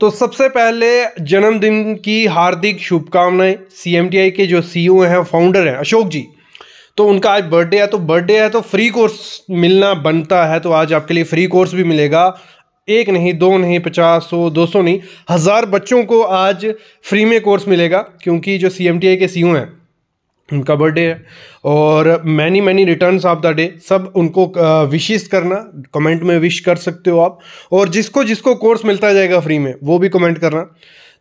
तो सबसे पहले जन्मदिन की हार्दिक शुभकामनाएं सीएमटीआई के जो सीईओ e हैं फाउंडर हैं अशोक जी तो उनका आज बर्थडे है तो बर्थडे है तो फ्री कोर्स मिलना बनता है तो आज आपके लिए फ्री कोर्स भी मिलेगा एक नहीं दो नहीं पचास सौ दो सौ नहीं हज़ार बच्चों को आज फ्री में कोर्स मिलेगा क्योंकि जो सी के सी e हैं उनका बर्थडे है और many many returns of the day सब उनको विशेस uh, करना कमेंट में विश कर सकते हो आप और जिसको जिसको कोर्स मिलता जाएगा फ्री में वो भी कमेंट करना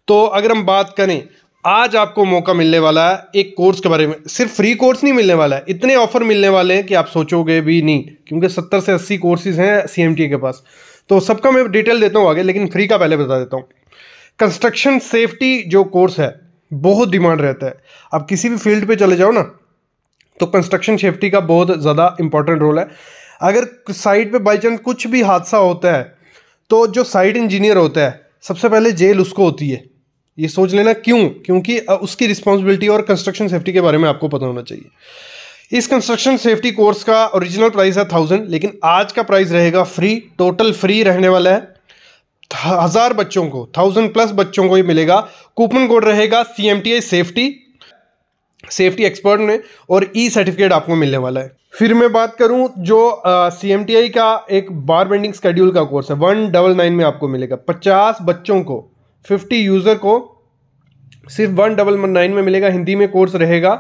तो अगर हम बात करें आज आपको मौका मिलने वाला है एक कोर्स के बारे में सिर्फ फ्री कोर्स नहीं मिलने वाला है इतने ऑफर मिलने वाले हैं कि आप सोचोगे भी नहीं क्योंकि सत्तर से अस्सी कोर्सेज हैं सी के पास तो सबका मैं डिटेल देता हूँ आगे लेकिन फ्री का पहले बता देता हूँ कंस्ट्रक्शन सेफ्टी जो कोर्स है बहुत डिमांड रहता है आप किसी भी फील्ड पे चले जाओ ना तो कंस्ट्रक्शन सेफ्टी का बहुत ज़्यादा इंपॉर्टेंट रोल है अगर साइट पे बाई चांस कुछ भी हादसा होता है तो जो साइट इंजीनियर होता है सबसे पहले जेल उसको होती है ये सोच लेना क्यों क्योंकि उसकी रिस्पॉन्सिबिलिटी और कंस्ट्रक्शन सेफ्टी के बारे में आपको पता होना चाहिए इस कंस्ट्रक्शन सेफ्टी कोर्स का ओरिजिनल प्राइस है थाउजेंड लेकिन आज का प्राइस रहेगा फ्री टोटल फ्री रहने वाला है हज़ार बच्चों को थाउजेंड प्लस बच्चों को ये मिलेगा कूपन कोड रहेगा C M T I safety safety expert में और ई सर्टिफिकेट आपको मिलने वाला है फिर मैं बात करूं जो सी एम टी आई का एक बार बेंडिंग स्केड्यूल का कोर्स है वन डबल नाइन में आपको मिलेगा पचास बच्चों को फिफ्टी यूज़र को सिर्फ वन डबल वन नाइन में मिलेगा हिंदी में कोर्स रहेगा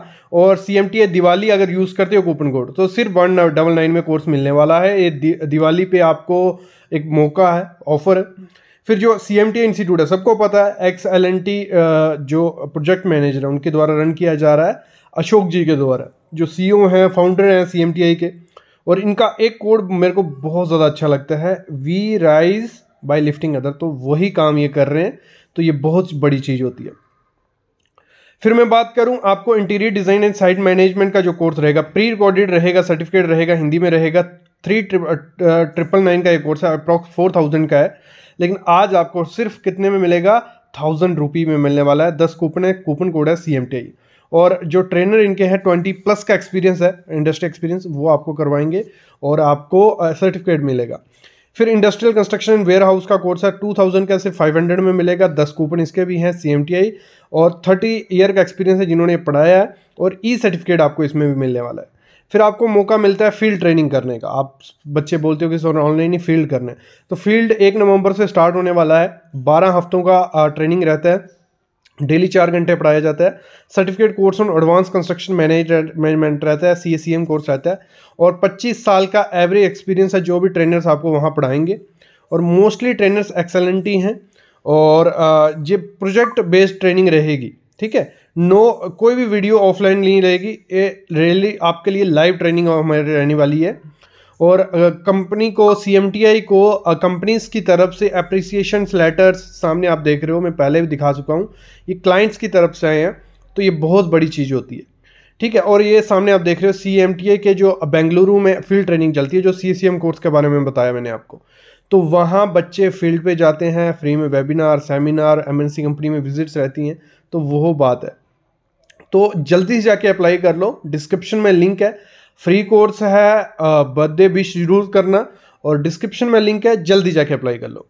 और C M T A Diwali अगर यूज़ करते हो कूपन कोड तो सिर्फ वन डबल नाइन में कोर्स मिलने वाला है ये दिवाली पे आपको एक मौका है ऑफर है फिर जो सी एम टी इंस्टीट्यूट है सबको पता है एक्स एल एन टी जो प्रोजेक्ट मैनेजर है उनके द्वारा रन किया जा रहा है अशोक जी के द्वारा जो सी ओ e हैं फाउंडर हैं सी एम टी आई के और इनका एक कोड मेरे को बहुत ज़्यादा अच्छा लगता है we raise by lifting other तो वही काम ये कर रहे हैं तो ये बहुत बड़ी चीज़ होती है फिर मैं बात करूं आपको interior design and site management का जो कोर्स रहेगा प्री रिकॉर्डेड रहेगा सर्टिफिकेट रहेगा हिंदी में रहेगा थ्री ट्रिपल नाइन का ये कोर्स है अप्रॉक्स फोर थाउजेंड का है लेकिन आज आपको सिर्फ कितने में मिलेगा थाउजेंड रुपी में मिलने वाला है दस कूपन है कूपन कोड है सी एम टी आई और जो ट्रेनर इनके हैं ट्वेंटी प्लस का एक्सपीरियंस है इंडस्ट्री एक्सपीरियंस वो आपको करवाएंगे और आपको सर्टिफिकेट uh, मिलेगा फिर industrial construction and warehouse का कोर्स है टू थाउजेंड का सिर्फ फाइव हंड्रेड में मिलेगा दस कूपन इसके भी हैं सी एम टी आई और थर्टी ईयर का एक्सपीरियंस है जिन्होंने पढ़ाया है और ई सर्टिफिकेट आपको इसमें भी मिलने वाला है फिर आपको मौका मिलता है फील्ड ट्रेनिंग करने का आप बच्चे बोलते हो कि सर ऑनलाइन ही फील्ड करना है तो फील्ड एक नवंबर से स्टार्ट होने वाला है बारह हफ्तों का ट्रेनिंग रहता है डेली चार घंटे पढ़ाया जाता है certificate course on advance construction management रहता है सी सी एम कोर्स रहता है और 25 साल का एवरेज एक्सपीरियंस है जो भी ट्रेनर्स आपको वहाँ पढ़ाएंगे और मोस्टली ट्रेनर्स एक्सेलेंट ही हैं और ये प्रोजेक्ट बेस्ड ट्रेनिंग रहेगी ठीक है नो कोई भी वीडियो ऑफलाइन नहीं रहेगी ये रियली आपके लिए लाइव ट्रेनिंग हमारी रहने वाली है और कंपनी को सी को कंपनीज की तरफ से अप्रिसिएशन लेटर्स सामने आप देख रहे हो मैं पहले भी दिखा चुका हूँ ये क्लाइंट्स की तरफ से आए हैं तो ये बहुत बड़ी चीज़ होती है ठीक है और ये सामने आप देख रहे हो सी के जो बेंगलुरु में फील्ड ट्रेनिंग चलती है जो सी कोर्स के बारे में बताया मैंने आपको तो वहाँ बच्चे फील्ड पे जाते हैं फ्री में वेबिनार सेमिनार एमएनसी कंपनी में विजिट्स रहती हैं तो वो बात है तो जल्दी से जाके अप्लाई कर लो डिस्क्रिप्शन में लिंक है फ्री कोर्स है बर्थडे भी जरूर करना और डिस्क्रिप्शन में लिंक है जल्दी जाके अप्लाई कर लो